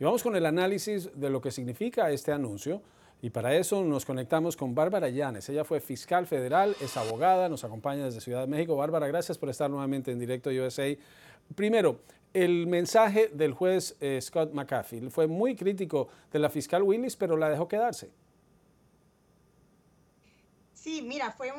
Y vamos con el análisis de lo que significa este anuncio. Y para eso nos conectamos con Bárbara Llanes. Ella fue fiscal federal, es abogada, nos acompaña desde Ciudad de México. Bárbara, gracias por estar nuevamente en Directo USA. Primero, el mensaje del juez eh, Scott McAfee fue muy crítico de la fiscal Willis, pero la dejó quedarse. Sí, mira, fue,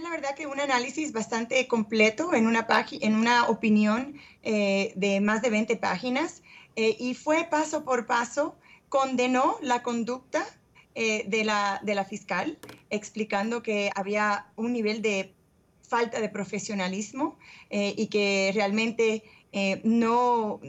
la verdad que un análisis bastante completo en una, en una opinión eh, de más de 20 páginas. Eh, y fue paso por paso, condenó la conducta eh, de, la, fiscal, explicando que había un nivel de falta de profesionalismo eh, y que realmente no,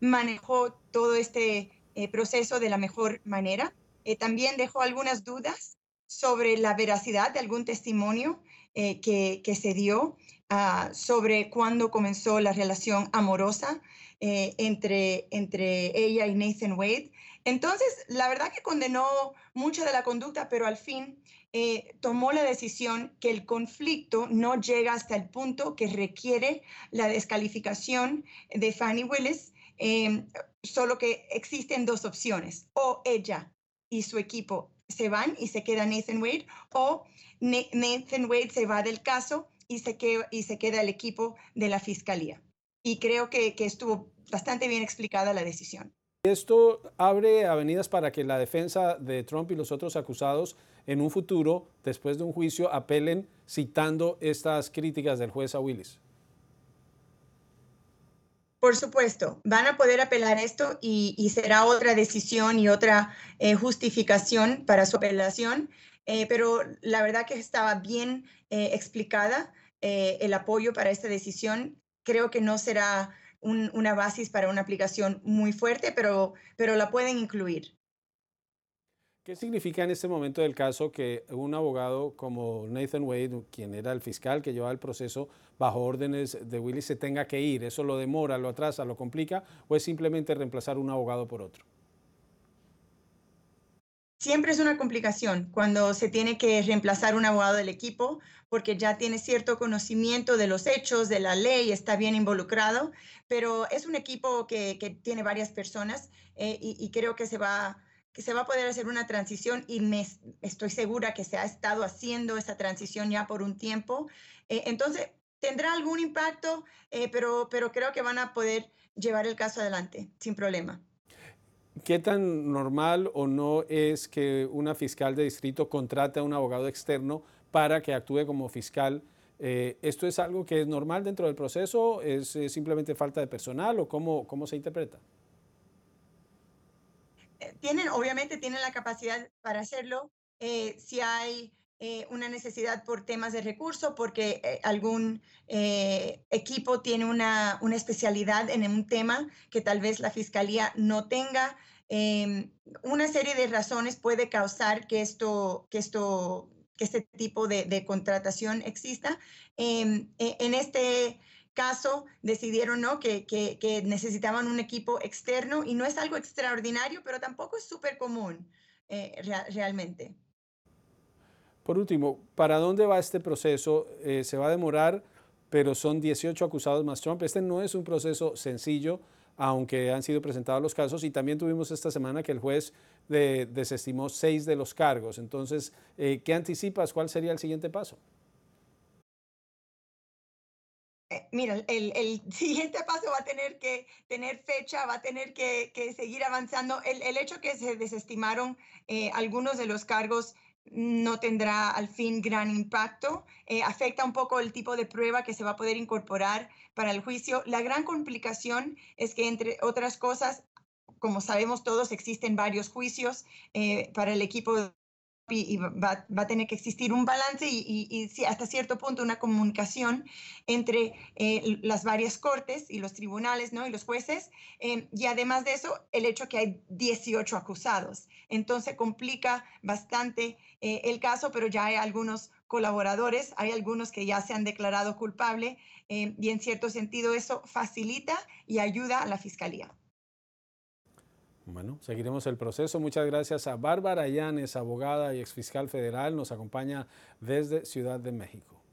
manejó todo este proceso de la mejor manera. también dejó algunas dudas sobre la veracidad de algún testimonio eh, que, se dio ah, sobre cuándo comenzó la relación amorosa eh, entre, entre ella y Nathan Wade. Entonces, la verdad que condenó mucha de la conducta, pero al fin eh, tomó la decisión que el conflicto no llega hasta el punto que requiere la descalificación de Fanny Willis, solo que existen dos opciones, o ella y su equipo se van y se queda Nathan Wade o Nathan Wade se va del caso y se, y se queda el equipo de la fiscalía. Y creo que, que estuvo bastante bien explicada la decisión. Esto abre avenidas para que la defensa de Trump y los otros acusados en un futuro, después de un juicio, apelen citando estas críticas del juez a Willis. Por supuesto, van a poder apelar esto y, será otra decisión y otra eh, justificación para su apelación, eh, pero la verdad que estaba bien eh, explicada el apoyo para esta decisión. Creo que no será una base para una aplicación muy fuerte, pero, pero la pueden incluir. ¿Qué significa en este momento del caso que un abogado como Nathan Wade, quien era el fiscal que llevaba el proceso bajo órdenes de Willy, se tenga que ir? ¿Eso lo demora, lo atrasa, lo complica o es simplemente reemplazar un abogado por otro? Siempre es una complicación cuando se tiene que reemplazar un abogado del equipo porque ya tiene cierto conocimiento de los hechos, de la ley, está bien involucrado, pero es un equipo que, tiene varias personas eh, y creo que se va que se va a poder hacer una transición y me estoy segura que se ha estado haciendo esa transición ya por un tiempo. Eh, entonces, tendrá algún impacto, eh, pero, pero creo que van a poder llevar el caso adelante sin problema. ¿Qué tan normal o no es que una fiscal de distrito contrate a un abogado externo para que actúe como fiscal? Eh, ¿Esto es algo que es normal dentro del proceso? ¿Es, es simplemente falta de personal o cómo, cómo se interpreta? obviamente tienen la capacidad para hacerlo. Eh, si hay eh, una necesidad por temas de recurso, porque eh, algún equipo tiene una, especialidad en un tema que tal vez la fiscalía no tenga, em, una serie de razones puede causar que esto, que esto este tipo de, de contratación exista. Em, e, en este caso decidieron ¿no? que, que, necesitaban un equipo externo y no es algo extraordinario, pero tampoco es súper común eh, realmente. Por último, ¿para dónde va este proceso? Eh, se va a demorar, pero son 18 acusados más Trump. Este no es un proceso sencillo, aunque han sido presentados los casos. Y también tuvimos esta semana que el juez desestimó seis de los cargos. Entonces, eh, ¿qué anticipas? ¿Cuál sería el siguiente paso? mira, el, siguiente paso va a tener que tener fecha, va a tener que, seguir avanzando. El, el, hecho que se desestimaron eh, algunos de los cargos no tendrá al fin gran impacto. Eh, afecta un poco el tipo de prueba que se va a poder incorporar para el juicio. La gran complicación es que, entre otras cosas, como sabemos todos, existen varios juicios eh, para el equipo y va, a tener que existir un balance y, hasta cierto punto una comunicación entre eh, las varias cortes y los tribunales ¿no? y los jueces. Em, y además de eso, el hecho que hay 18 acusados. Entonces complica bastante eh, el caso, pero ya hay algunos colaboradores, hay algunos que ya se han declarado culpable em, y en cierto sentido eso facilita y ayuda a la fiscalía. Bueno, seguiremos el proceso. Muchas gracias a Bárbara Llanes, abogada y exfiscal federal. Nos acompaña desde Ciudad de México.